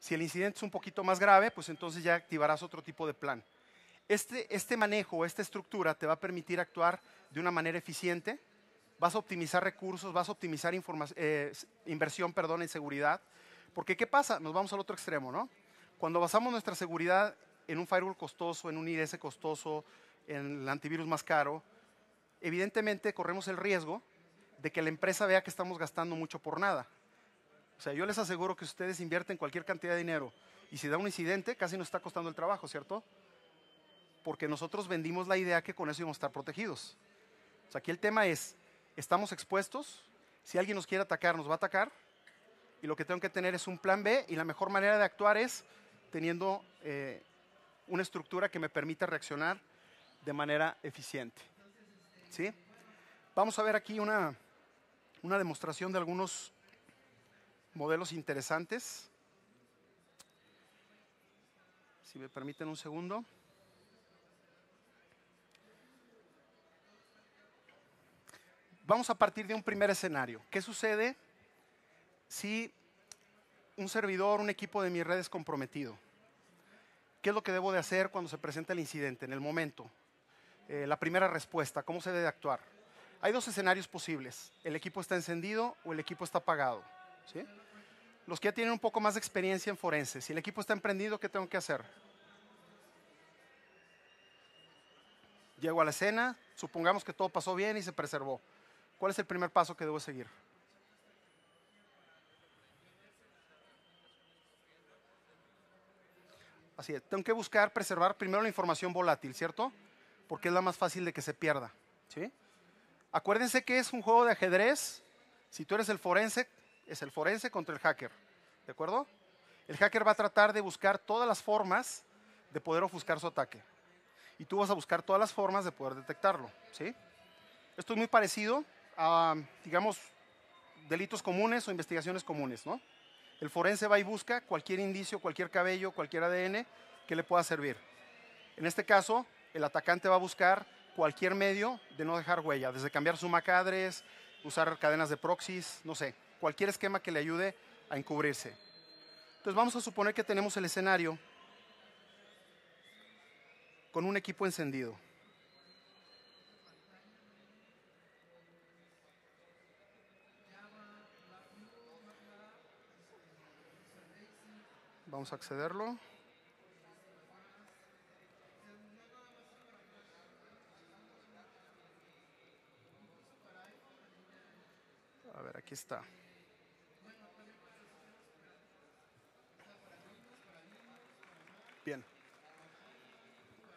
Si el incidente es un poquito más grave, pues entonces ya activarás otro tipo de plan. Este, este manejo, esta estructura te va a permitir actuar de una manera eficiente, vas a optimizar recursos, vas a optimizar eh, inversión perdón, en seguridad, porque ¿qué pasa? Nos vamos al otro extremo, ¿no? Cuando basamos nuestra seguridad en un firewall costoso, en un IDS costoso, en el antivirus más caro, evidentemente corremos el riesgo de que la empresa vea que estamos gastando mucho por nada. O sea, yo les aseguro que ustedes invierten cualquier cantidad de dinero y si da un incidente, casi nos está costando el trabajo, ¿cierto? Porque nosotros vendimos la idea que con eso íbamos a estar protegidos. O sea, aquí el tema es, estamos expuestos, si alguien nos quiere atacar, nos va a atacar, y lo que tengo que tener es un plan B, y la mejor manera de actuar es teniendo eh, una estructura que me permita reaccionar de manera eficiente. ¿Sí? Vamos a ver aquí una, una demostración de algunos modelos interesantes. Si me permiten un segundo. Vamos a partir de un primer escenario. ¿Qué sucede si un servidor, un equipo de mi red es comprometido? ¿Qué es lo que debo de hacer cuando se presenta el incidente, en el momento? Eh, la primera respuesta, ¿cómo se debe actuar? Hay dos escenarios posibles. El equipo está encendido o el equipo está apagado. Los que ya tienen un poco más de experiencia en forense, si el equipo está emprendido, ¿qué tengo que hacer? Llego a la escena, supongamos que todo pasó bien y se preservó. ¿Cuál es el primer paso que debo seguir? Así es, tengo que buscar preservar primero la información volátil, ¿cierto? Porque es la más fácil de que se pierda, Acuérdense que es un juego de ajedrez. Si tú eres el forense, es el forense contra el hacker. ¿De acuerdo? El hacker va a tratar de buscar todas las formas de poder ofuscar su ataque. Y tú vas a buscar todas las formas de poder detectarlo. ¿sí? Esto es muy parecido a, digamos, delitos comunes o investigaciones comunes. ¿no? El forense va y busca cualquier indicio, cualquier cabello, cualquier ADN que le pueda servir. En este caso, el atacante va a buscar cualquier medio de no dejar huella, desde cambiar su macadres, usar cadenas de proxies, no sé, cualquier esquema que le ayude a encubrirse. Entonces vamos a suponer que tenemos el escenario con un equipo encendido. Vamos a accederlo. A ver, aquí está.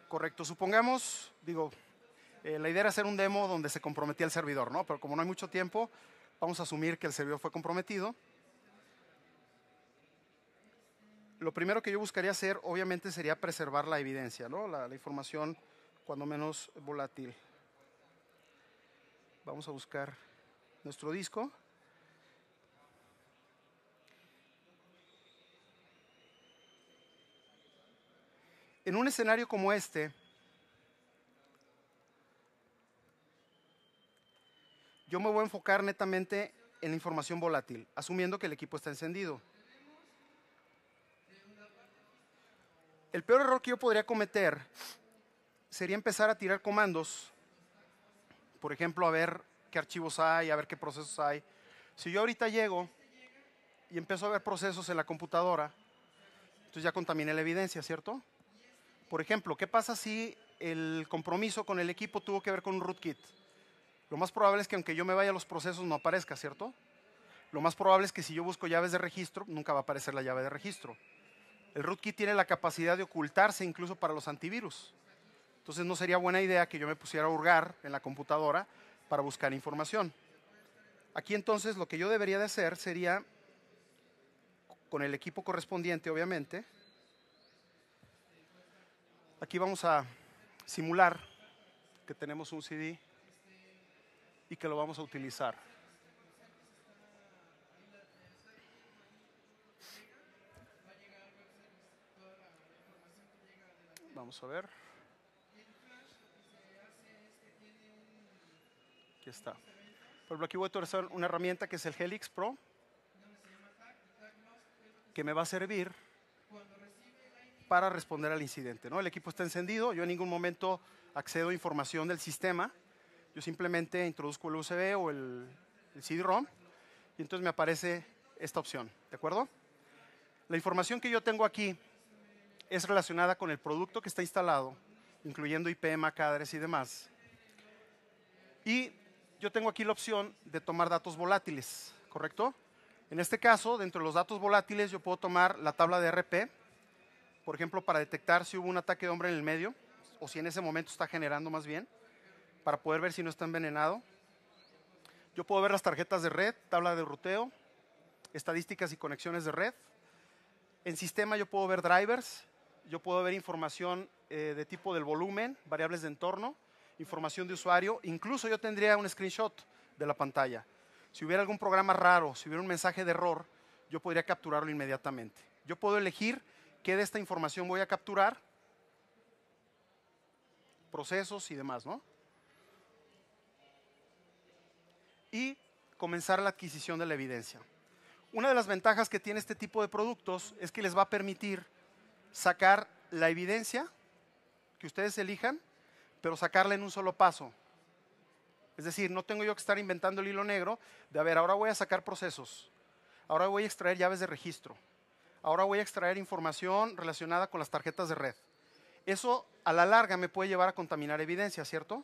Correcto, supongamos, digo, eh, la idea era hacer un demo donde se comprometía el servidor, ¿no? Pero como no hay mucho tiempo, vamos a asumir que el servidor fue comprometido. Lo primero que yo buscaría hacer, obviamente, sería preservar la evidencia, ¿no? La, la información cuando menos volátil. Vamos a buscar nuestro disco. en un escenario como este, yo me voy a enfocar netamente en la información volátil, asumiendo que el equipo está encendido. El peor error que yo podría cometer sería empezar a tirar comandos, por ejemplo, a ver qué archivos hay, a ver qué procesos hay. Si yo ahorita llego y empiezo a ver procesos en la computadora, entonces ya contaminé la evidencia, ¿cierto? Por ejemplo, ¿qué pasa si el compromiso con el equipo tuvo que ver con un rootkit? Lo más probable es que aunque yo me vaya a los procesos no aparezca, ¿cierto? Lo más probable es que si yo busco llaves de registro, nunca va a aparecer la llave de registro. El rootkit tiene la capacidad de ocultarse incluso para los antivirus. Entonces no sería buena idea que yo me pusiera a hurgar en la computadora para buscar información. Aquí entonces lo que yo debería de hacer sería, con el equipo correspondiente obviamente, Aquí vamos a simular que tenemos un CD y que lo vamos a utilizar. Vamos a ver. Aquí está. Por ejemplo, aquí voy a utilizar una herramienta que es el Helix Pro, que me va a servir para responder al incidente. ¿no? El equipo está encendido, yo en ningún momento accedo a información del sistema, yo simplemente introduzco el USB o el, CD-ROM y entonces me aparece esta opción, ¿de acuerdo? La información que yo tengo aquí es relacionada con el producto que está instalado, incluyendo IP, MAC y demás. Y yo tengo aquí la opción de tomar datos volátiles, ¿correcto? En este caso, dentro de los datos volátiles, yo puedo tomar la tabla de RP, por ejemplo, para detectar si hubo un ataque de hombre en el medio, o si en ese momento está generando más bien, para poder ver si no está envenenado. Yo puedo ver las tarjetas de red, tabla de ruteo, estadísticas y conexiones de red. En sistema yo puedo ver drivers, yo puedo ver información eh, de tipo del volumen, variables de entorno, información de usuario, incluso yo tendría un screenshot de la pantalla. Si hubiera algún programa raro, si hubiera un mensaje de error, yo podría capturarlo inmediatamente. Yo puedo elegir ¿Qué de esta información voy a capturar? Procesos y demás, ¿no? Y comenzar la adquisición de la evidencia. Una de las ventajas que tiene este tipo de productos es que les va a permitir sacar la evidencia que ustedes elijan, pero sacarla en un solo paso. Es decir, no tengo yo que estar inventando el hilo negro de, a ver, ahora voy a sacar procesos, ahora voy a extraer llaves de registro, ahora voy a extraer información relacionada con las tarjetas de red. Eso a la larga me puede llevar a contaminar evidencia, ¿cierto?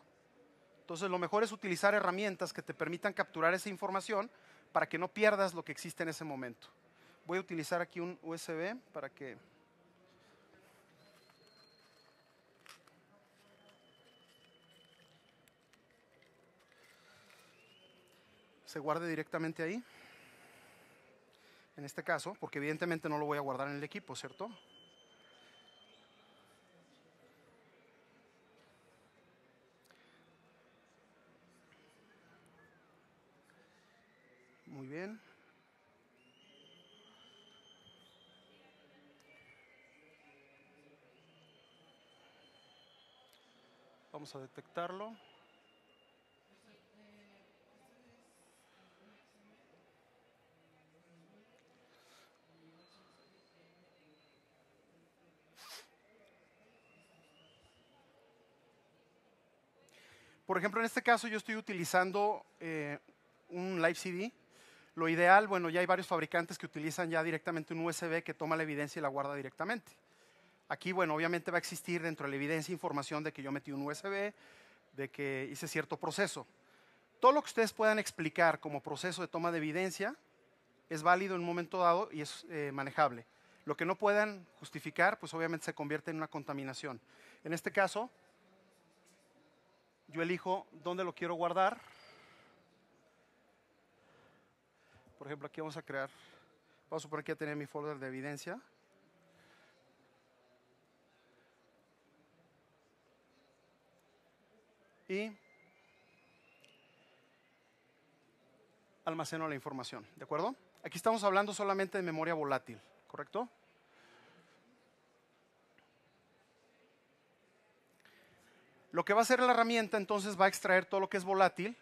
Entonces lo mejor es utilizar herramientas que te permitan capturar esa información para que no pierdas lo que existe en ese momento. Voy a utilizar aquí un USB para que... se guarde directamente ahí en este caso, porque evidentemente no lo voy a guardar en el equipo, ¿cierto? Muy bien. Vamos a detectarlo. Por ejemplo, en este caso yo estoy utilizando eh, un Live CD. Lo ideal, bueno, ya hay varios fabricantes que utilizan ya directamente un USB que toma la evidencia y la guarda directamente. Aquí, bueno, obviamente va a existir dentro de la evidencia información de que yo metí un USB, de que hice cierto proceso. Todo lo que ustedes puedan explicar como proceso de toma de evidencia es válido en un momento dado y es eh, manejable. Lo que no puedan justificar, pues obviamente se convierte en una contaminación. En este caso, yo elijo dónde lo quiero guardar. Por ejemplo, aquí vamos a crear, vamos a suponer que ya mi folder de evidencia. Y almaceno la información, ¿de acuerdo? Aquí estamos hablando solamente de memoria volátil, ¿correcto? Lo que va a hacer la herramienta entonces va a extraer todo lo que es volátil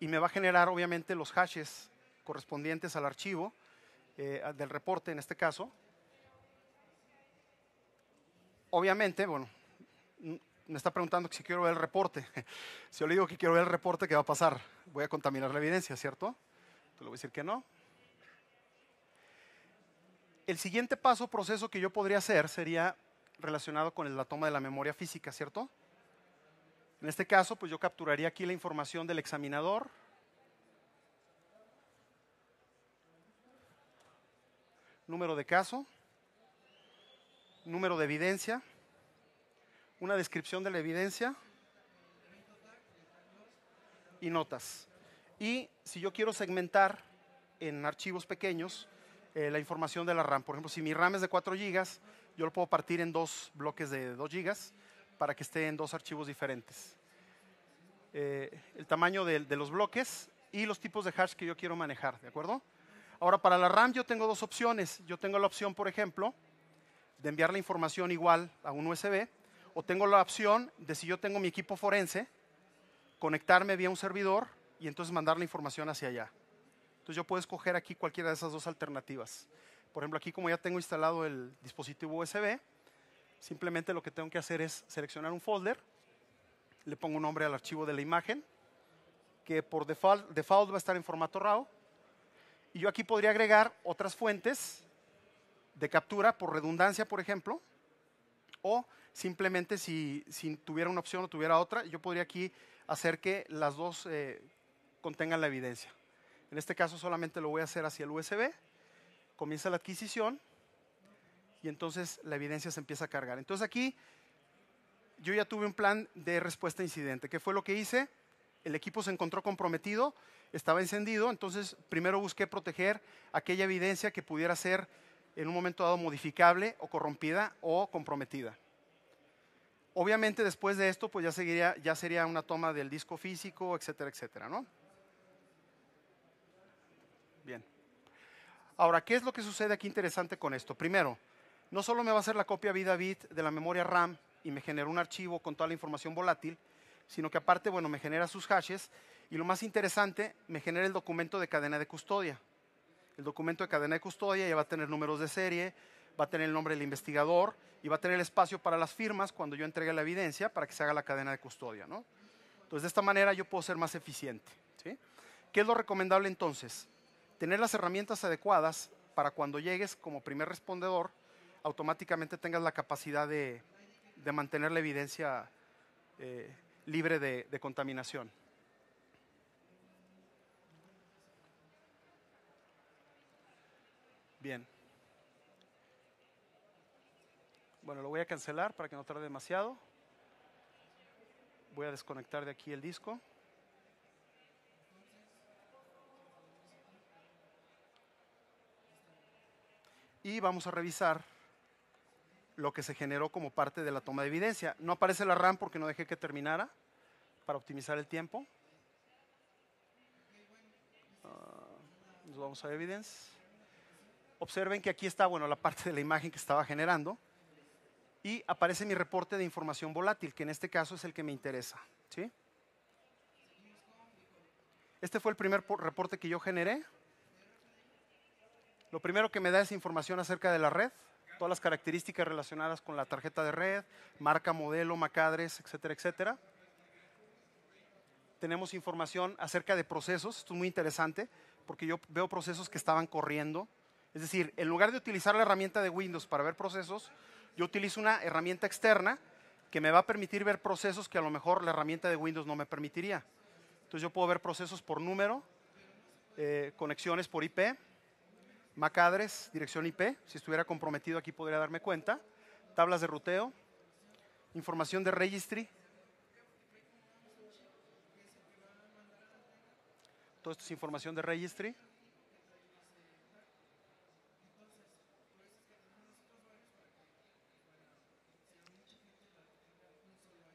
y me va a generar obviamente los hashes correspondientes al archivo eh, del reporte en este caso. Obviamente, bueno, me está preguntando si quiero ver el reporte. si yo le digo que quiero ver el reporte, ¿qué va a pasar? Voy a contaminar la evidencia, ¿cierto? Te le voy a decir que no. El siguiente paso, proceso que yo podría hacer sería relacionado con la toma de la memoria física, ¿cierto? En este caso, pues yo capturaría aquí la información del examinador. Número de caso. Número de evidencia. Una descripción de la evidencia. Y notas. Y si yo quiero segmentar en archivos pequeños eh, la información de la RAM, por ejemplo, si mi RAM es de 4 GB, yo lo puedo partir en dos bloques de 2 GB para que esté en dos archivos diferentes. Eh, el tamaño de, de los bloques y los tipos de hash que yo quiero manejar, ¿de acuerdo? Ahora, para la RAM yo tengo dos opciones. Yo tengo la opción, por ejemplo, de enviar la información igual a un USB, o tengo la opción de si yo tengo mi equipo forense, conectarme vía un servidor y entonces mandar la información hacia allá. Entonces yo puedo escoger aquí cualquiera de esas dos alternativas. Por ejemplo, aquí como ya tengo instalado el dispositivo USB, Simplemente lo que tengo que hacer es seleccionar un folder, le pongo un nombre al archivo de la imagen, que por default, default, va a estar en formato RAW. Y yo aquí podría agregar otras fuentes de captura por redundancia, por ejemplo, o simplemente si, tuviera una opción o tuviera otra, yo podría aquí hacer que las dos eh, contengan la evidencia. En este caso solamente lo voy a hacer hacia el USB, comienza la adquisición y entonces la evidencia se empieza a cargar. Entonces aquí yo ya tuve un plan de respuesta incidente. ¿Qué fue lo que hice? El equipo se encontró comprometido, estaba encendido, entonces primero busqué proteger aquella evidencia que pudiera ser en un momento dado modificable o corrompida o comprometida. Obviamente después de esto pues ya, seguiría, ya sería una toma del disco físico, etcétera, etcétera, ¿no? Bien. Ahora, ¿qué es lo que sucede aquí interesante con esto? Primero, no solo me va a hacer la copia vida bit de la memoria RAM y me genera un archivo con toda la información volátil, sino que aparte, bueno, me genera sus hashes y lo más interesante, me genera el documento de cadena de custodia. El documento de cadena de custodia ya va a tener números de serie, va a tener el nombre del investigador y va a tener el espacio para las firmas cuando yo entregue la evidencia para que se haga la cadena de custodia, ¿no? Entonces, de esta manera yo puedo ser más eficiente, ¿sí? ¿Qué es lo recomendable entonces? Tener las herramientas adecuadas para cuando llegues como primer respondedor automáticamente tengas la capacidad de, mantener la evidencia eh, libre de contaminación. Bien. Bueno, lo voy a cancelar para que no tarde demasiado. Voy a desconectar de aquí el disco. Y vamos a revisar lo que se generó como parte de la toma de evidencia. No aparece la RAM porque no dejé que terminara para optimizar el tiempo. Ah, nos vamos a evidence. Observen que aquí está, bueno, la parte de la imagen que estaba generando y aparece mi reporte de información volátil, que en este caso es el que me interesa. ¿sí? Este fue el primer reporte que yo generé. Lo primero que me da es información acerca de la red, todas las características relacionadas con la tarjeta de red, marca, modelo, macadres, etcétera, etcétera. Tenemos información acerca de procesos, esto es muy interesante, porque yo veo procesos que estaban corriendo. Es decir, en lugar de utilizar la herramienta de Windows para ver procesos, yo utilizo una herramienta externa que me va a permitir ver procesos que a lo mejor la herramienta de Windows no me permitiría. Entonces yo puedo ver procesos por número, eh, conexiones por IP, MACADRES, dirección IP, si estuviera comprometido aquí podría darme cuenta, tablas de ruteo, información de registry. Todo esto es información de registry.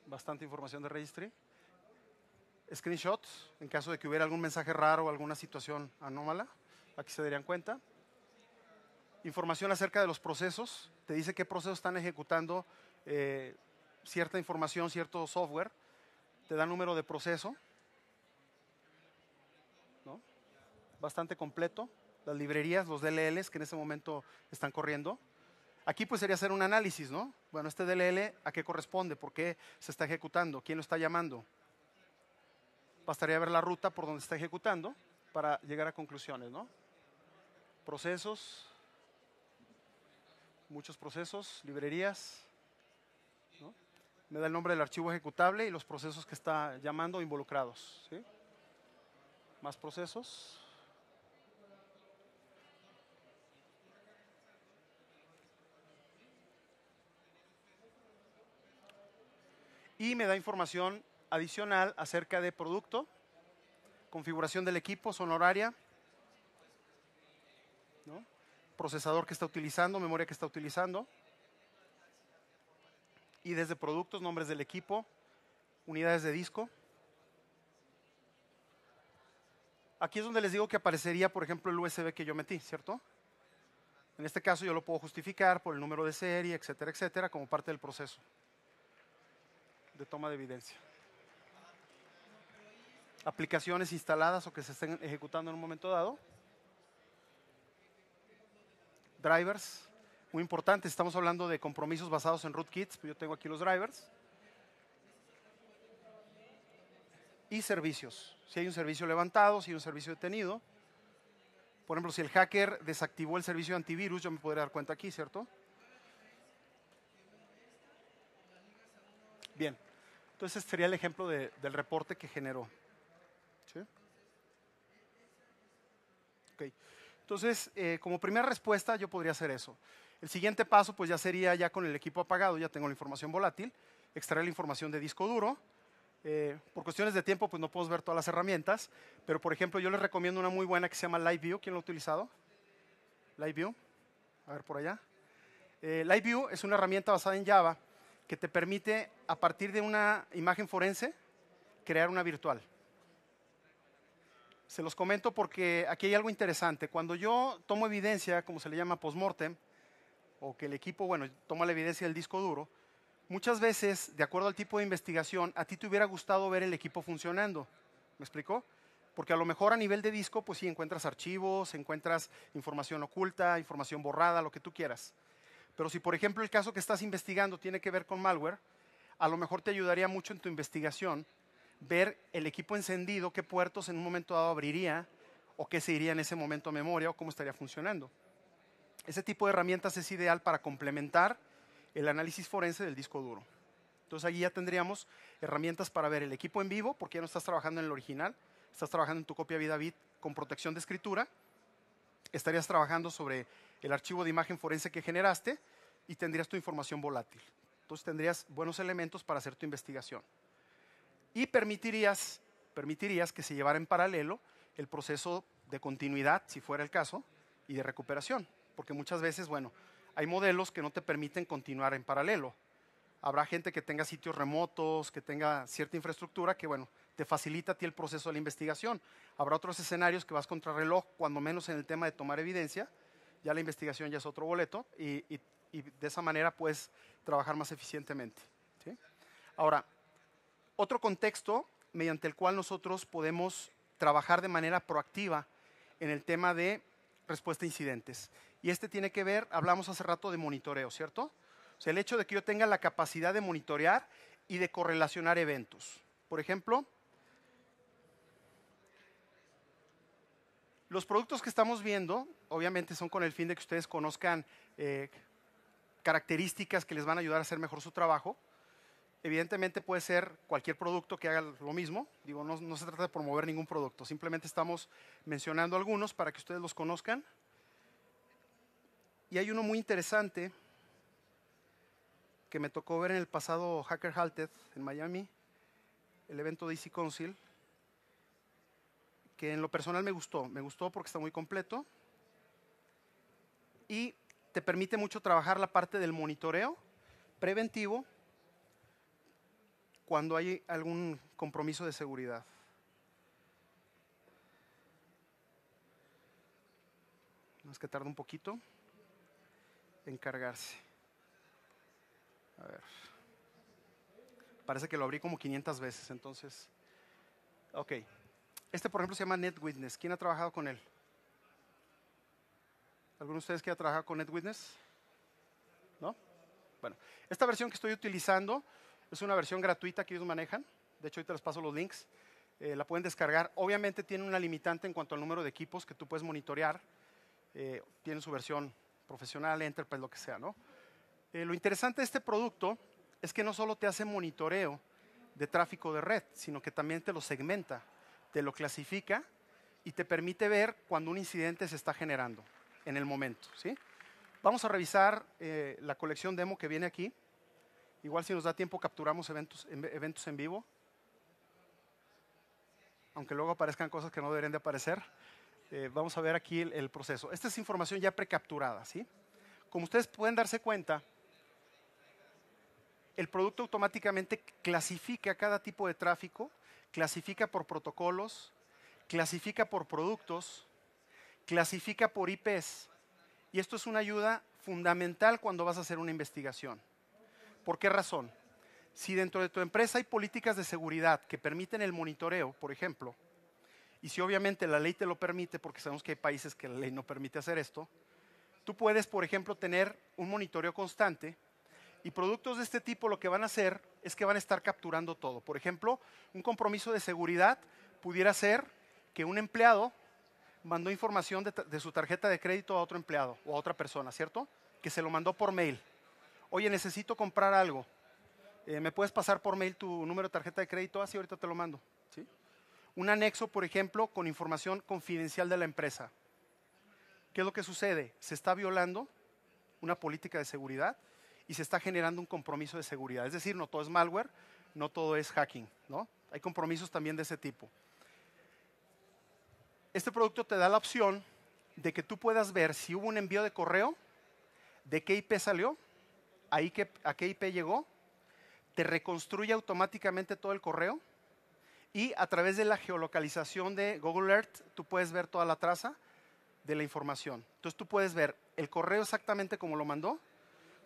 Bastante información de registry. Screenshots, en caso de que hubiera algún mensaje raro o alguna situación anómala, aquí se darían cuenta información acerca de los procesos, te dice qué procesos están ejecutando eh, cierta información, cierto software, te da número de proceso, ¿no? bastante completo, las librerías, los DLLs que en ese momento están corriendo. Aquí pues sería hacer un análisis, ¿no? Bueno, este DLL, ¿a qué corresponde? ¿Por qué se está ejecutando? ¿Quién lo está llamando? Bastaría ver la ruta por donde está ejecutando para llegar a conclusiones, ¿no? Procesos, muchos procesos, librerías. Me da el nombre del archivo ejecutable y los procesos que está llamando involucrados. Más procesos. Y me da información adicional acerca de producto, configuración del equipo, sonoraria. ¿no? procesador que está utilizando, memoria que está utilizando. Y desde productos, nombres del equipo, unidades de disco. Aquí es donde les digo que aparecería, por ejemplo, el USB que yo metí, ¿cierto? En este caso yo lo puedo justificar por el número de serie, etcétera, etcétera, como parte del proceso de toma de evidencia. Aplicaciones instaladas o que se estén ejecutando en un momento dado drivers, muy importante. Estamos hablando de compromisos basados en rootkits, yo tengo aquí los drivers. Y servicios. Si hay un servicio levantado, si hay un servicio detenido. Por ejemplo, si el hacker desactivó el servicio antivirus, yo me podría dar cuenta aquí, ¿cierto? Bien. Entonces, este sería el ejemplo del reporte que generó. ¿Sí? Okay. Entonces, eh, como primera respuesta, yo podría hacer eso. El siguiente paso, pues ya sería ya con el equipo apagado, ya tengo la información volátil, extraer la información de disco duro. Eh, por cuestiones de tiempo, pues no puedo ver todas las herramientas, pero por ejemplo, yo les recomiendo una muy buena que se llama LiveView. ¿Quién lo ha utilizado? LiveView. A ver por allá. Eh, LiveView es una herramienta basada en Java que te permite, a partir de una imagen forense, crear una virtual. Se los comento porque aquí hay algo interesante. Cuando yo tomo evidencia, como se le llama postmortem, o que el equipo, bueno, toma la evidencia del disco duro, muchas veces, de acuerdo al tipo de investigación, a ti te hubiera gustado ver el equipo funcionando. ¿Me explicó? Porque a lo mejor a nivel de disco, pues sí, encuentras archivos, encuentras información oculta, información borrada, lo que tú quieras. Pero si, por ejemplo, el caso que estás investigando tiene que ver con malware, a lo mejor te ayudaría mucho en tu investigación ver el equipo encendido, qué puertos en un momento dado abriría o qué se iría en ese momento a memoria o cómo estaría funcionando. Ese tipo de herramientas es ideal para complementar el análisis forense del disco duro. Entonces allí ya tendríamos herramientas para ver el equipo en vivo, porque ya no estás trabajando en el original, estás trabajando en tu copia vida bit con protección de escritura, estarías trabajando sobre el archivo de imagen forense que generaste y tendrías tu información volátil. Entonces tendrías buenos elementos para hacer tu investigación y permitirías, permitirías que se llevara en paralelo el proceso de continuidad, si fuera el caso, y de recuperación. Porque muchas veces, bueno, hay modelos que no te permiten continuar en paralelo. Habrá gente que tenga sitios remotos, que tenga cierta infraestructura que, bueno, te facilita a ti el proceso de la investigación. Habrá otros escenarios que vas contra reloj, cuando menos en el tema de tomar evidencia, ya la investigación ya es otro boleto y, de esa manera puedes trabajar más eficientemente. ¿sí? Ahora, otro contexto mediante el cual nosotros podemos trabajar de manera proactiva en el tema de respuesta a incidentes. Y este tiene que ver, hablamos hace rato de monitoreo, ¿cierto? O sea, el hecho de que yo tenga la capacidad de monitorear y de correlacionar eventos. Por ejemplo, los productos que estamos viendo, obviamente son con el fin de que ustedes conozcan eh, características que les van a ayudar a hacer mejor su trabajo, Evidentemente puede ser cualquier producto que haga lo mismo. Digo, no, se trata de promover ningún producto. Simplemente estamos mencionando algunos para que ustedes los conozcan. Y hay uno muy interesante que me tocó ver en el pasado Hacker Halted en Miami, el evento de Council, que en lo personal me gustó. Me gustó porque está muy completo y te permite mucho trabajar la parte del monitoreo preventivo cuando hay algún compromiso de seguridad. No que tarda un poquito en cargarse. A ver. Parece que lo abrí como 500 veces, entonces. Ok. Este, por ejemplo, se llama NetWitness. ¿Quién ha trabajado con él? ¿Alguno de ustedes que ha trabajado con NetWitness? ¿No? Bueno, esta versión que estoy utilizando es una versión gratuita que ellos manejan. De hecho, ahorita les paso los links. Eh, la pueden descargar. Obviamente tiene una limitante en cuanto al número de equipos que tú puedes monitorear. Eh, tiene su versión profesional, enterprise, lo que sea. ¿no? Eh, lo interesante de este producto es que no solo te hace monitoreo de tráfico de red, sino que también te lo segmenta, te lo clasifica y te permite ver cuando un incidente se está generando en el momento. ¿sí? Vamos a revisar la colección demo que viene aquí. Igual si nos da tiempo capturamos eventos, eventos en vivo, aunque luego aparezcan cosas que no deberían de aparecer. Eh, vamos a ver aquí el, proceso. Esta es información ya precapturada, ¿sí? Como ustedes pueden darse cuenta, el producto automáticamente clasifica cada tipo de tráfico, clasifica por protocolos, clasifica por productos, clasifica por IPs. Y esto es una ayuda fundamental cuando vas a hacer una investigación. ¿Por qué razón? Si dentro de tu empresa hay políticas de seguridad que permiten el monitoreo, por ejemplo, y si obviamente la ley te lo permite, porque sabemos que hay países que la ley no permite hacer esto, tú puedes, por ejemplo, tener un monitoreo constante y productos de este tipo lo que van a hacer es que van a estar capturando todo. Por ejemplo, un compromiso de seguridad pudiera ser que un empleado mandó información de, su tarjeta de crédito a otro empleado o a otra persona, ¿cierto? Que se lo mandó por mail oye, necesito comprar algo. Eh, ¿Me puedes pasar por mail tu número de tarjeta de crédito? Así ah, ahorita te lo mando. ¿sí? Un anexo, por ejemplo, con información confidencial de la empresa. ¿Qué es lo que sucede? Se está violando una política de seguridad y se está generando un compromiso de seguridad. Es decir, no todo es malware, no todo es hacking. ¿no? Hay compromisos también de ese tipo. Este producto te da la opción de que tú puedas ver si hubo un envío de correo, de qué IP salió, ahí que, a qué IP llegó, te reconstruye automáticamente todo el correo y a través de la geolocalización de Google Earth tú puedes ver toda la traza de la información. Entonces tú puedes ver el correo exactamente como lo mandó,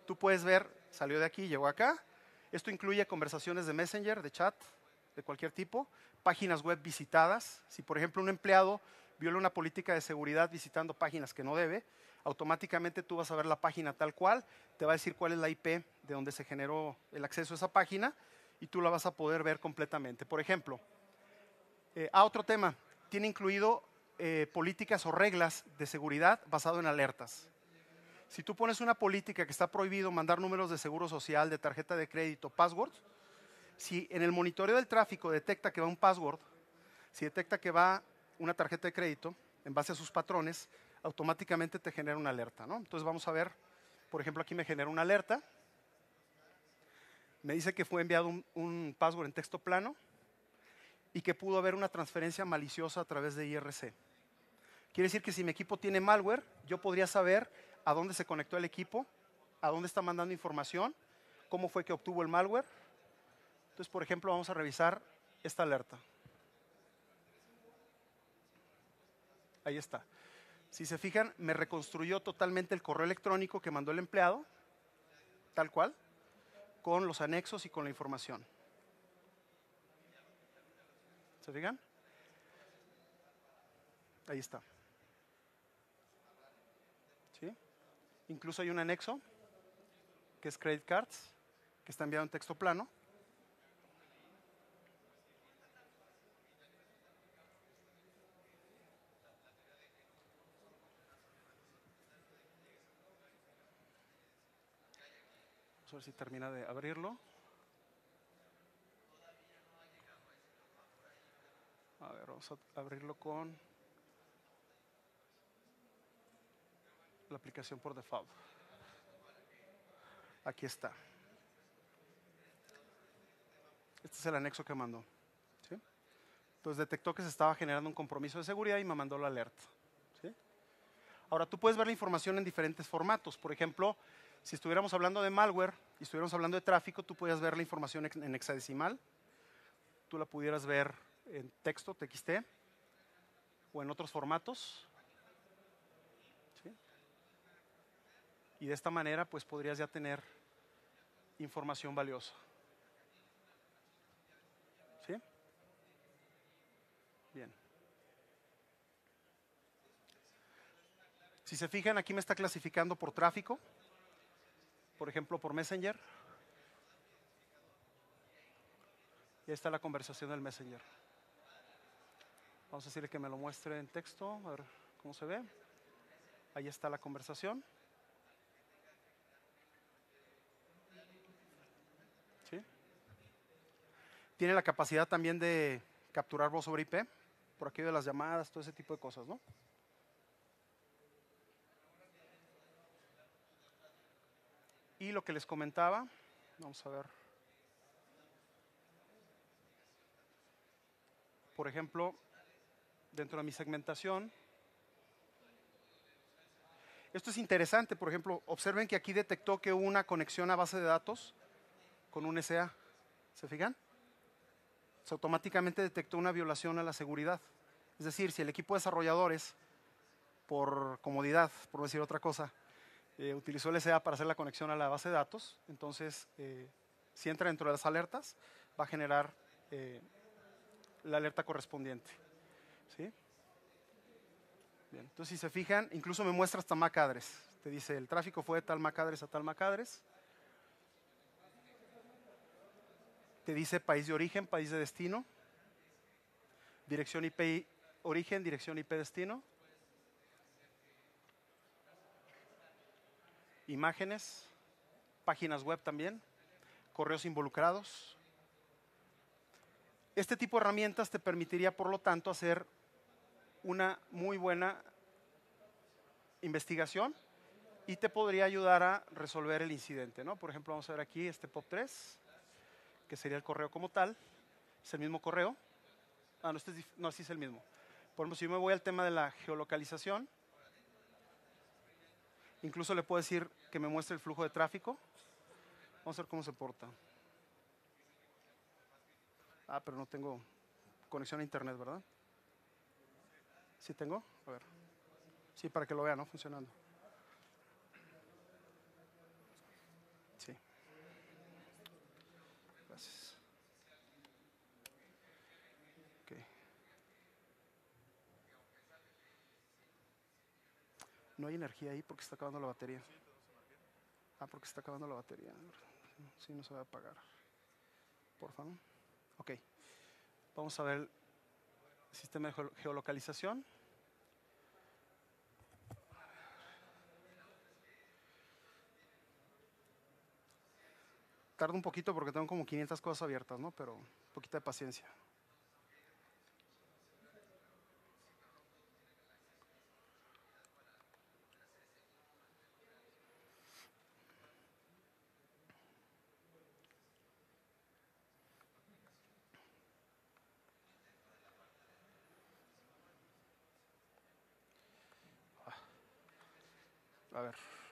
tú puedes ver, salió de aquí, llegó acá, esto incluye conversaciones de Messenger, de chat, de cualquier tipo, páginas web visitadas, si por ejemplo un empleado viola una política de seguridad visitando páginas que no debe, automáticamente tú vas a ver la página tal cual, te va a decir cuál es la IP de donde se generó el acceso a esa página y tú la vas a poder ver completamente. Por ejemplo, eh, a ah, otro tema, tiene incluido eh, políticas o reglas de seguridad basado en alertas. Si tú pones una política que está prohibido mandar números de seguro social, de tarjeta de crédito, passwords, si en el monitoreo del tráfico detecta que va un password, si detecta que va una tarjeta de crédito, en base a sus patrones, automáticamente te genera una alerta. ¿no? Entonces vamos a ver, por ejemplo, aquí me genera una alerta. Me dice que fue enviado un, un password en texto plano y que pudo haber una transferencia maliciosa a través de IRC. Quiere decir que si mi equipo tiene malware, yo podría saber a dónde se conectó el equipo, a dónde está mandando información, cómo fue que obtuvo el malware. Entonces, por ejemplo, vamos a revisar esta alerta. Ahí está. Si se fijan, me reconstruyó totalmente el correo electrónico que mandó el empleado, tal cual, con los anexos y con la información. ¿Se fijan? Ahí está. ¿Sí? Incluso hay un anexo que es credit cards, que está enviado en texto plano. Vamos a ver si termina de abrirlo. A ver, vamos a abrirlo con la aplicación por default. Aquí está. Este es el anexo que mandó. Entonces detectó que se estaba generando un compromiso de seguridad y me mandó la alerta. Ahora tú puedes ver la información en diferentes formatos. Por ejemplo, si estuviéramos hablando de malware y estuviéramos hablando de tráfico, tú podrías ver la información en hexadecimal, tú la pudieras ver en texto, TXT, o en otros formatos. Y de esta manera, pues podrías ya tener información valiosa. ¿Sí? Bien. Si se fijan, aquí me está clasificando por tráfico por ejemplo, por Messenger. Y ahí está la conversación del Messenger. Vamos a decirle que me lo muestre en texto, a ver cómo se ve. Ahí está la conversación. ¿Sí? Tiene la capacidad también de capturar voz sobre IP, por aquí de las llamadas, todo ese tipo de cosas, ¿no? lo que les comentaba, vamos a ver. Por ejemplo, dentro de mi segmentación, esto es interesante, por ejemplo, observen que aquí detectó que una conexión a base de datos con un SA. ¿Se fijan? Se automáticamente detectó una violación a la seguridad. Es decir, si el equipo de desarrolladores, por comodidad, por decir otra cosa, eh, utilizó el para hacer la conexión a la base de datos. Entonces, eh, si entra dentro de las alertas, va a generar eh, la alerta correspondiente. ¿Sí? Entonces, si se fijan, incluso me muestra hasta macadres, Te dice, el tráfico fue de tal macadres a tal macadres, Te dice país de origen, país de destino, dirección IP origen, dirección IP destino imágenes, páginas web también, correos involucrados. Este tipo de herramientas te permitiría, por lo tanto, hacer una muy buena investigación y te podría ayudar a resolver el incidente. Por ejemplo, vamos a ver aquí este POP3, que sería el correo como tal. Es el mismo correo. Ah, no, este es, no, sí es el mismo. Por ejemplo, si yo me voy al tema de la geolocalización, Incluso le puedo decir que me muestre el flujo de tráfico. Vamos a ver cómo se porta. Ah, pero no tengo conexión a internet, ¿verdad? ¿Sí tengo? A ver. Sí, para que lo vean, ¿no? Funcionando. No hay energía ahí porque está acabando la batería. Ah, porque está acabando la batería. sí, no se va a apagar. Por favor. Ok. Vamos a ver el sistema de geolocalización. Tarda un poquito porque tengo como 500 cosas abiertas, ¿no? Pero poquito de paciencia.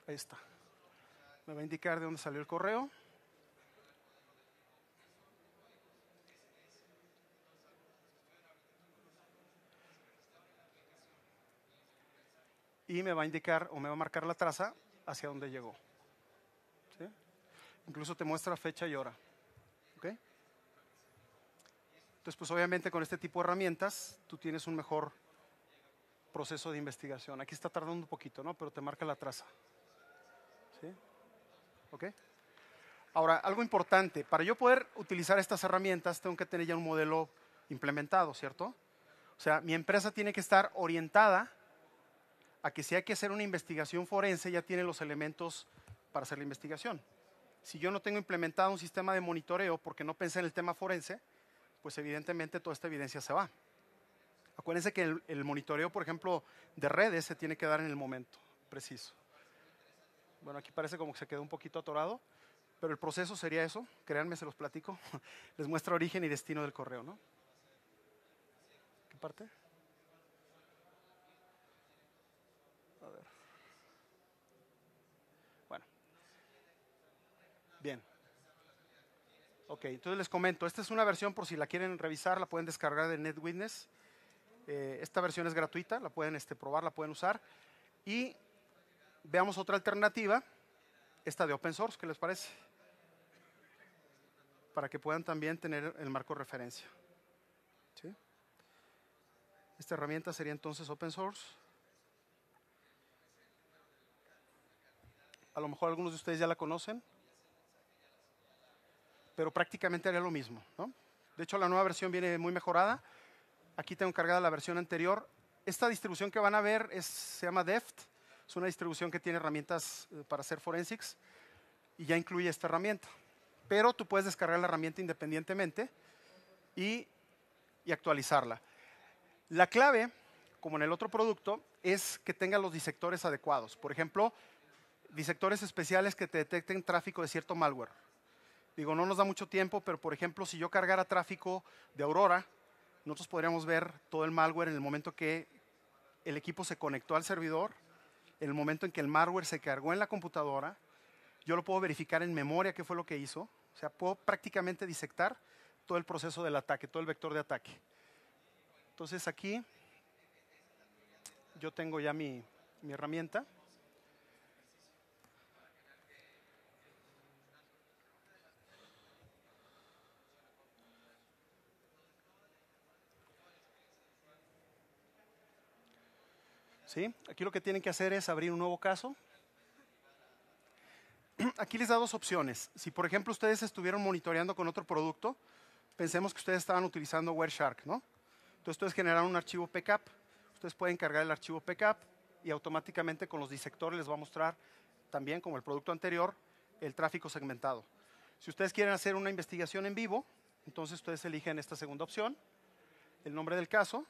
ahí está. Me va a indicar de dónde salió el correo. Y me va a indicar o me va a marcar la traza hacia dónde llegó. Incluso te muestra fecha y hora. Entonces, pues obviamente con este tipo de herramientas tú tienes un mejor proceso de investigación. Aquí está tardando un poquito, ¿no? Pero te marca la traza. ¿Sí? ¿Ok? Ahora, algo importante, para yo poder utilizar estas herramientas tengo que tener ya un modelo implementado, ¿cierto? O sea, mi empresa tiene que estar orientada a que si hay que hacer una investigación forense ya tiene los elementos para hacer la investigación. Si yo no tengo implementado un sistema de monitoreo porque no pensé en el tema forense, pues evidentemente toda esta evidencia se va. Acuérdense que el, monitoreo, por ejemplo, de redes se tiene que dar en el momento preciso. Bueno, aquí parece como que se quedó un poquito atorado, pero el proceso sería eso. Créanme, se los platico. Les muestra origen y destino del correo, ¿no? ¿Qué parte? A ver. Bueno. Bien. Ok, entonces les comento, esta es una versión por si la quieren revisar, la pueden descargar de NetWitness. Eh, esta versión es gratuita, la pueden este, probar, la pueden usar. Y veamos otra alternativa, esta de open source, ¿qué les parece? Para que puedan también tener el marco de referencia. Esta herramienta sería entonces open source. A lo mejor algunos de ustedes ya la conocen, pero prácticamente haría lo mismo. ¿no? De hecho, la nueva versión viene muy mejorada. Aquí tengo cargada la versión anterior. Esta distribución que van a ver es, se llama Deft. Es una distribución que tiene herramientas eh, para hacer forensics y ya incluye esta herramienta. Pero tú puedes descargar la herramienta independientemente y, y actualizarla. La clave, como en el otro producto, es que tenga los disectores adecuados. Por ejemplo, disectores especiales que te detecten tráfico de cierto malware. Digo, no nos da mucho tiempo, pero por ejemplo, si yo cargara tráfico de Aurora, nosotros podríamos ver todo el malware en el momento que el equipo se conectó al servidor, en el momento en que el malware se cargó en la computadora, yo lo puedo verificar en memoria qué fue lo que hizo, o sea, puedo prácticamente disectar todo el proceso del ataque, todo el vector de ataque. Entonces aquí yo tengo ya mi, mi herramienta. Aquí lo que tienen que hacer es abrir un nuevo caso. Aquí les da dos opciones. Si, por ejemplo, ustedes estuvieron monitoreando con otro producto, pensemos que ustedes estaban utilizando Wireshark, ¿no? Entonces ustedes generaron un archivo pcap. Ustedes pueden cargar el archivo pcap y automáticamente con los disectores les va a mostrar también, como el producto anterior, el tráfico segmentado. Si ustedes quieren hacer una investigación en vivo, entonces ustedes eligen esta segunda opción, el nombre del caso,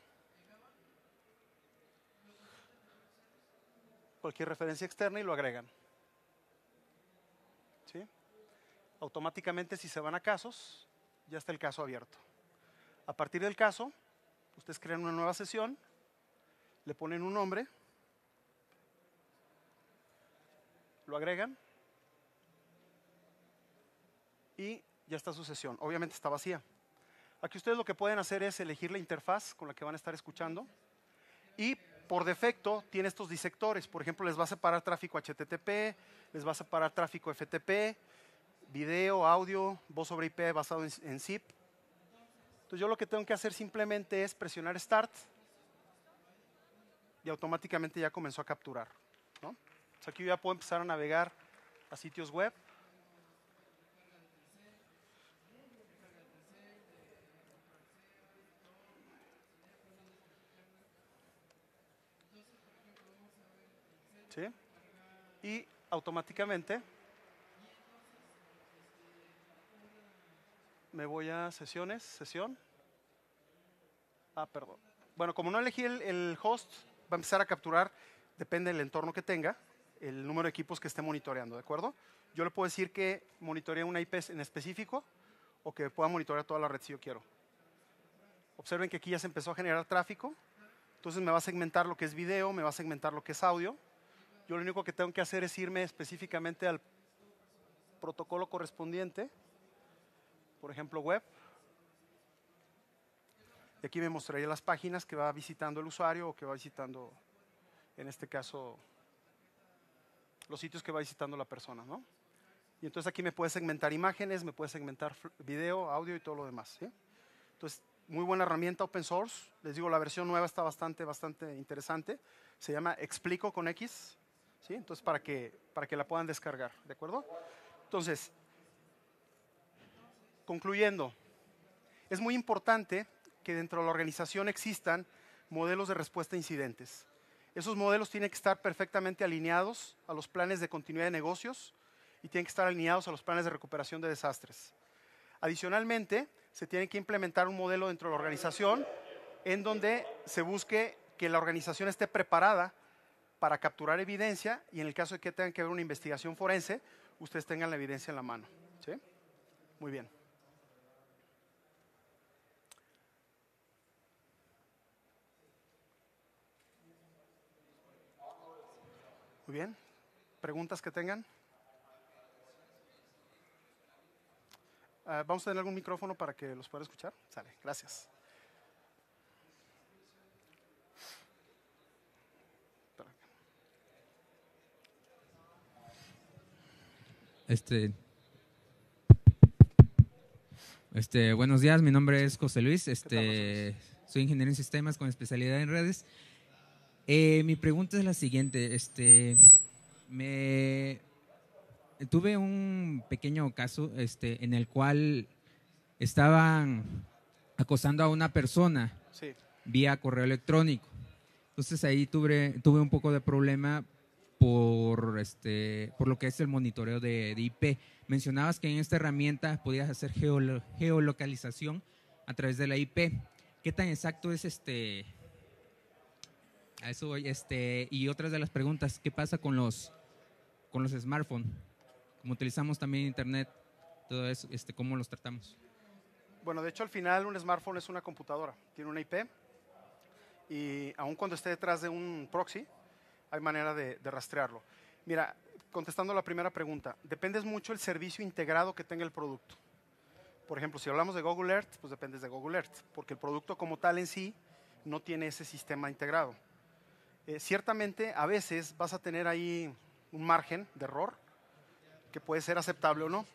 cualquier referencia externa y lo agregan. ¿Sí? Automáticamente si se van a casos, ya está el caso abierto. A partir del caso, ustedes crean una nueva sesión, le ponen un nombre, lo agregan y ya está su sesión. Obviamente está vacía. Aquí ustedes lo que pueden hacer es elegir la interfaz con la que van a estar escuchando y por defecto tiene estos disectores. Por ejemplo, les va a separar tráfico HTTP, les va a separar tráfico FTP, video, audio, voz sobre IP basado en, zip. Entonces yo lo que tengo que hacer simplemente es presionar Start y automáticamente ya comenzó a capturar. aquí ya puedo empezar a navegar a sitios web. Y automáticamente me voy a sesiones, sesión. Ah, perdón. Bueno, como no elegí el, host, va a empezar a capturar, depende del entorno que tenga, el número de equipos que esté monitoreando, ¿de acuerdo? Yo le puedo decir que monitoree una IP en específico o que pueda monitorear toda la red si yo quiero. Observen que aquí ya se empezó a generar tráfico, entonces me va a segmentar lo que es video, me va a segmentar lo que es audio, yo lo único que tengo que hacer es irme específicamente al protocolo correspondiente, por ejemplo web. Y aquí me mostraría las páginas que va visitando el usuario o que va visitando, en este caso, los sitios que va visitando la persona. ¿no? Y entonces aquí me puede segmentar imágenes, me puede segmentar video, audio y todo lo demás. Entonces, muy buena herramienta open source. Les digo, la versión nueva está bastante, bastante interesante. Se llama Explico con X. Entonces, para que, para que la puedan descargar, ¿de acuerdo? Entonces, concluyendo, es muy importante que dentro de la organización existan modelos de respuesta a incidentes. Esos modelos tienen que estar perfectamente alineados a los planes de continuidad de negocios y tienen que estar alineados a los planes de recuperación de desastres. Adicionalmente, se tiene que implementar un modelo dentro de la organización en donde se busque que la organización esté preparada para capturar evidencia y en el caso de que tengan que haber una investigación forense, ustedes tengan la evidencia en la mano. Muy bien. Muy bien. ¿Preguntas que tengan? Ah, ¿Vamos a tener algún micrófono para que los pueda escuchar? Sale, gracias. Este, este, buenos días, mi nombre es José Luis, este, soy ingeniero en sistemas con especialidad en redes. Eh, mi pregunta es la siguiente, este, me tuve un pequeño caso, este, en el cual estaban acosando a una persona vía correo electrónico. Entonces ahí tuve, tuve un poco de problema por, este, por lo que es el monitoreo de, IP. Mencionabas que en esta herramienta podías hacer geolocalización a través de la IP. ¿Qué tan exacto es este? A eso Este, y otras de las preguntas, ¿qué pasa con los, con los smartphones? Como utilizamos también Internet, todo eso, este, ¿cómo los tratamos? Bueno, de hecho al final un smartphone es una computadora, tiene una IP y aun cuando esté detrás de un proxy, hay manera de, rastrearlo. Mira, contestando la primera pregunta, dependes mucho el servicio integrado que tenga el producto. Por ejemplo, si hablamos de Google Earth, pues dependes de Google Earth, porque el producto como tal en sí no tiene ese sistema integrado. Eh, ciertamente, a veces vas a tener ahí un margen de error que puede ser aceptable o no.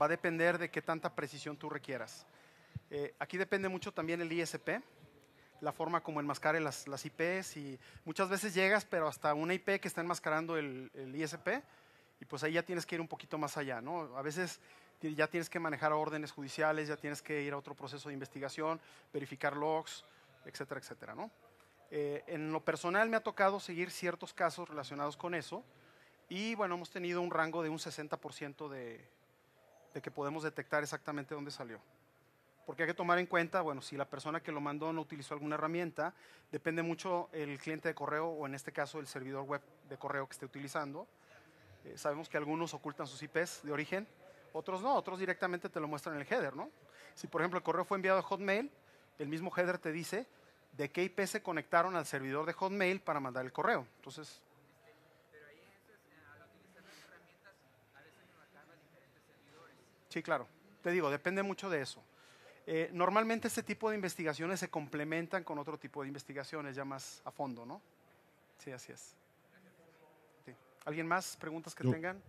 Va a depender de qué tanta precisión tú requieras. Eh, aquí depende mucho también el ISP, la forma como enmascare las, IPs y muchas veces llegas, pero hasta una IP que está enmascarando el, ISP y pues ahí ya tienes que ir un poquito más allá, ¿no? A veces ya tienes que manejar órdenes judiciales, ya tienes que ir a otro proceso de investigación, verificar logs, etcétera, etcétera, ¿no? Eh, en lo personal me ha tocado seguir ciertos casos relacionados con eso y bueno, hemos tenido un rango de un 60% de, de que podemos detectar exactamente dónde salió porque hay que tomar en cuenta, bueno, si la persona que lo mandó no utilizó alguna herramienta, depende mucho el cliente de correo o en este caso el servidor web de correo que esté utilizando. Eh, sabemos que algunos ocultan sus IPs de origen, otros no, otros directamente te lo muestran en el header, ¿no? Si por ejemplo el correo fue enviado a Hotmail, el mismo header te dice de qué IP se conectaron al servidor de Hotmail para mandar el correo. Entonces, Sí, claro. Te digo, depende mucho de eso. Eh, normalmente este tipo de investigaciones se complementan con otro tipo de investigaciones ya más a fondo, ¿no? Sí, así es. ¿Alguien más? ¿Preguntas que tengan?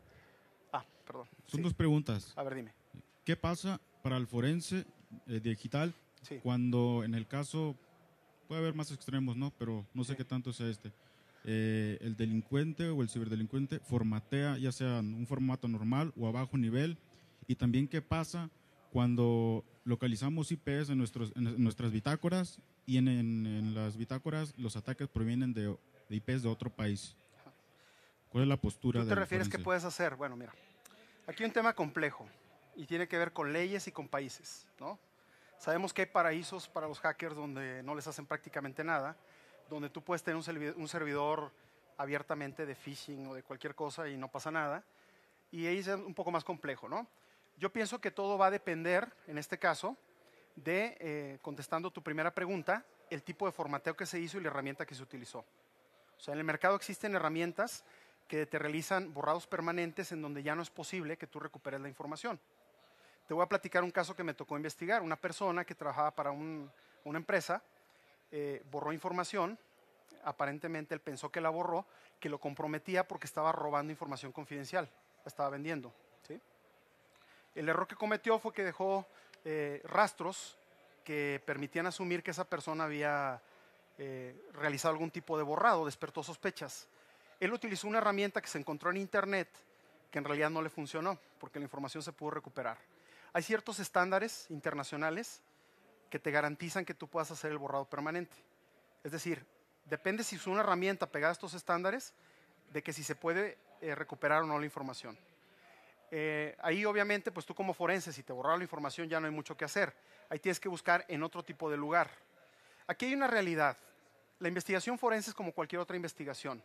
Ah, perdón. Son dos preguntas. A ver, dime. ¿Qué pasa para el forense eh, digital cuando en el caso, puede haber más extremos, ¿no? Pero no sé qué tanto sea este. Eh, el delincuente o el ciberdelincuente formatea ya sea en un formato normal o a bajo nivel y también qué pasa cuando localizamos IPs en, nuestras bitácoras y en, las bitácoras los ataques provienen de, IPs de otro país. ¿Cuál es la postura? ¿Tú te refieres que puedes hacer? Bueno, mira, aquí hay un tema complejo y tiene que ver con leyes y con países, ¿no? Sabemos que hay paraísos para los hackers donde no les hacen prácticamente nada, donde tú puedes tener un servidor, un servidor abiertamente de phishing o de cualquier cosa y no pasa nada. Y ahí es un poco más complejo, ¿no? Yo pienso que todo va a depender, en este caso, de, eh, contestando tu primera pregunta, el tipo de formateo que se hizo y la herramienta que se utilizó. O sea, en el mercado existen herramientas que te realizan borrados permanentes en donde ya no es posible que tú recuperes la información. Te voy a platicar un caso que me tocó investigar. Una persona que trabajaba para una empresa eh, borró información, aparentemente él pensó que la borró, que lo comprometía porque estaba robando información confidencial, la estaba vendiendo. El error que cometió fue que dejó eh, rastros que permitían asumir que esa persona había eh, realizado algún tipo de borrado, despertó sospechas. Él utilizó una herramienta que se encontró en Internet que en realidad no le funcionó, porque la información se pudo recuperar. Hay ciertos estándares internacionales que te garantizan que tú puedas hacer el borrado permanente. Es decir, depende si es una herramienta pegada a estos estándares, de que si se puede eh, recuperar o no la información. Eh, ahí obviamente, pues tú como forense, si te borraron la información ya no hay mucho que hacer. Ahí tienes que buscar en otro tipo de lugar. Aquí hay una realidad. La investigación forense es como cualquier otra investigación.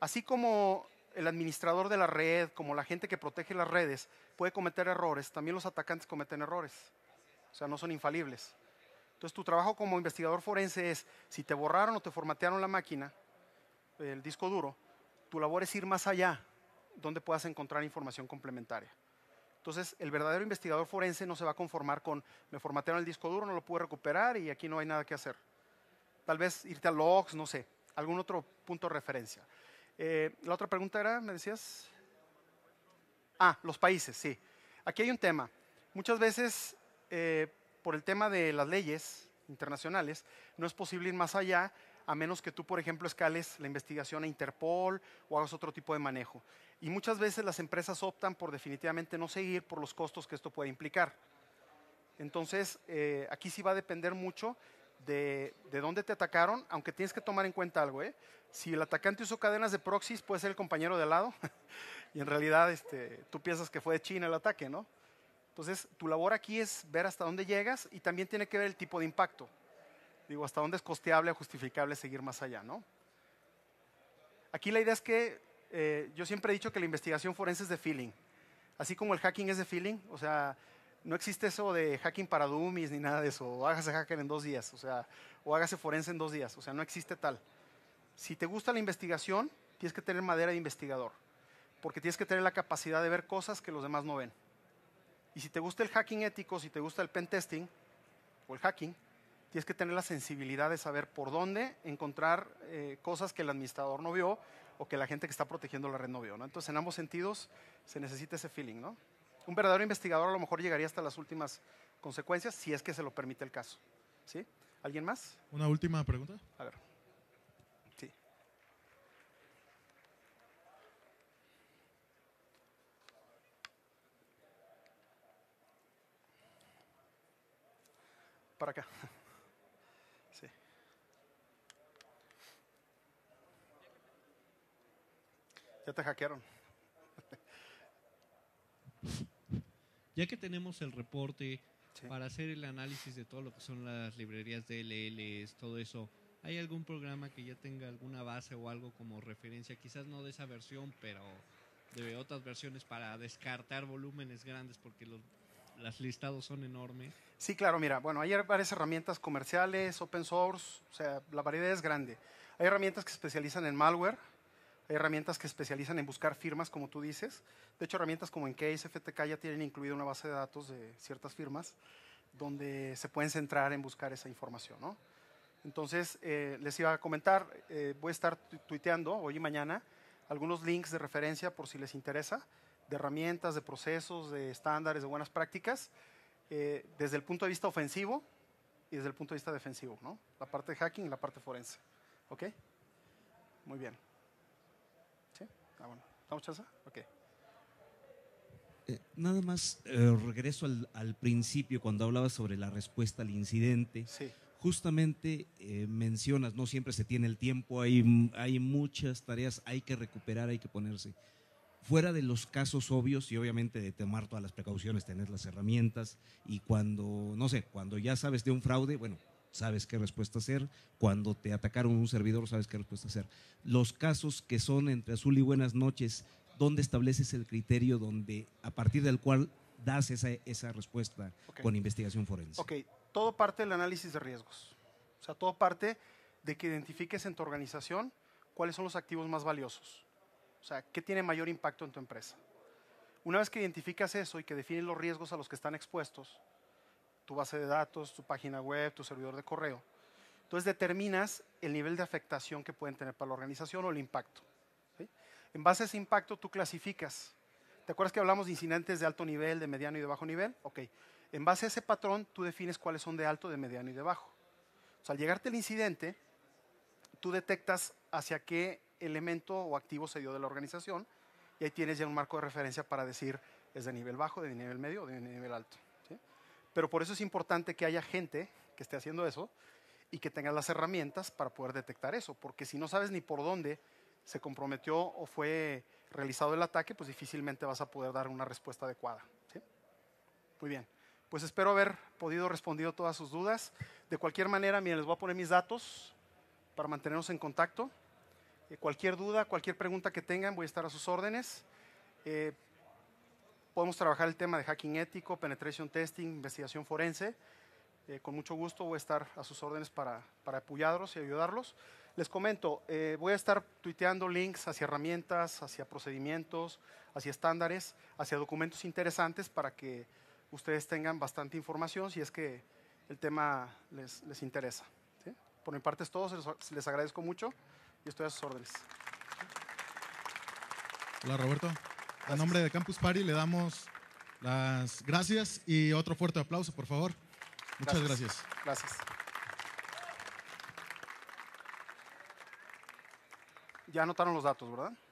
Así como el administrador de la red, como la gente que protege las redes, puede cometer errores, también los atacantes cometen errores. O sea, no son infalibles. Entonces tu trabajo como investigador forense es, si te borraron o te formatearon la máquina, el disco duro, tu labor es ir más allá, donde puedas encontrar información complementaria. Entonces, el verdadero investigador forense no se va a conformar con, me formatearon el disco duro, no lo pude recuperar y aquí no hay nada que hacer. Tal vez irte a logs, no sé, algún otro punto de referencia. Eh, la otra pregunta era, me decías. Ah, los países, sí. Aquí hay un tema. Muchas veces, eh, por el tema de las leyes internacionales, no es posible ir más allá a menos que tú, por ejemplo, escales la investigación a Interpol o hagas otro tipo de manejo. Y muchas veces las empresas optan por definitivamente no seguir por los costos que esto puede implicar. Entonces, eh, aquí sí va a depender mucho de, dónde te atacaron, aunque tienes que tomar en cuenta algo. ¿eh? Si el atacante usó cadenas de proxies, puede ser el compañero de lado. y en realidad este, tú piensas que fue de China el ataque, ¿no? Entonces, tu labor aquí es ver hasta dónde llegas y también tiene que ver el tipo de impacto. Digo, hasta dónde es costeable o justificable seguir más allá, ¿no? Aquí la idea es que eh, yo siempre he dicho que la investigación forense es de feeling. Así como el hacking es de feeling, o sea, no existe eso de hacking para dummies ni nada de eso, o hágase hacker en dos días, o sea, o hágase forense en dos días, o sea, no existe tal. Si te gusta la investigación, tienes que tener madera de investigador, porque tienes que tener la capacidad de ver cosas que los demás no ven. Y si te gusta el hacking ético, si te gusta el pen testing o el hacking, tienes que tener la sensibilidad de saber por dónde encontrar eh, cosas que el administrador no vio o que la gente que está protegiendo la red no Entonces, en ambos sentidos se necesita ese feeling. ¿no? Un verdadero investigador a lo mejor llegaría hasta las últimas consecuencias si es que se lo permite el caso. ¿sí? ¿Alguien más? Una última pregunta. A ver. Sí. Para acá. Ya te hackearon. Ya que tenemos el reporte para hacer el análisis de todo lo que son las librerías DLLs, todo eso, ¿hay algún programa que ya tenga alguna base o algo como referencia? Quizás no de esa versión, pero de otras versiones para descartar volúmenes grandes porque los las listados son enormes. Sí, claro, mira, bueno, hay varias herramientas comerciales, open source, o sea, la variedad es grande. Hay herramientas que se especializan en malware, hay herramientas que especializan en buscar firmas, como tú dices. De hecho, herramientas como Encase, FTK ya tienen incluida una base de datos de ciertas firmas donde se pueden centrar en buscar esa información. Entonces, eh, les iba a comentar, eh, voy a estar tuiteando hoy y mañana algunos links de referencia por si les interesa, de herramientas, de procesos, de estándares, de buenas prácticas, eh, desde el punto de vista ofensivo y desde el punto de vista defensivo, ¿no? La parte de hacking y la parte forense. ¿Ok? Muy bien. Ah, ¿Estamos eh, nada más eh, regreso al, principio cuando hablabas sobre la respuesta al incidente. Sí. Justamente eh, mencionas, no siempre se tiene el tiempo, hay, hay muchas tareas, hay que recuperar, hay que ponerse. Fuera de los casos obvios y obviamente de tomar todas las precauciones, tener las herramientas y cuando, no sé, cuando ya sabes de un fraude, bueno, sabes qué respuesta hacer. Cuando te atacaron un servidor, sabes qué respuesta hacer. Los casos que son entre azul y buenas noches, ¿dónde estableces el criterio donde, a partir del cual das esa, respuesta con investigación forense? Ok, todo parte del análisis de riesgos. O sea, todo parte de que identifiques en tu organización cuáles son los activos más valiosos. O sea, ¿qué tiene mayor impacto en tu empresa? Una vez que identificas eso y que defines los riesgos a los que están expuestos, tu base de datos, tu página web, tu servidor de correo. Entonces determinas el nivel de afectación que pueden tener para la organización o el impacto. En base a ese impacto tú clasificas. ¿Te acuerdas que hablamos de incidentes de alto nivel, de mediano y de bajo nivel? Ok. En base a ese patrón tú defines cuáles son de alto, de mediano y de bajo. O sea, al llegarte el incidente, tú detectas hacia qué elemento o activo se dio de la organización y ahí tienes ya un marco de referencia para decir es de nivel bajo, de nivel medio o de nivel alto. Pero por eso es importante que haya gente que esté haciendo eso y que tenga las herramientas para poder detectar eso, porque si no sabes ni por dónde se comprometió o fue realizado el ataque, pues difícilmente vas a poder dar una respuesta adecuada. Muy bien, pues espero haber podido responder todas sus dudas. De cualquier manera, miren, les voy a poner mis datos para mantenernos en contacto. Eh, cualquier duda, cualquier pregunta que tengan, voy a estar a sus órdenes. Eh, Podemos trabajar el tema de hacking ético, penetration testing, investigación forense. Eh, con mucho gusto voy a estar a sus órdenes para, apoyarlos y ayudarlos. Les comento, eh, voy a estar tuiteando links hacia herramientas, hacia procedimientos, hacia estándares, hacia documentos interesantes para que ustedes tengan bastante información si es que el tema les, interesa. Por mi parte es todo, les agradezco mucho y estoy a sus órdenes. Hola Roberto. A nombre de Campus Party le damos las gracias y otro fuerte aplauso, por favor. Muchas gracias. Gracias. gracias. Ya anotaron los datos, ¿verdad?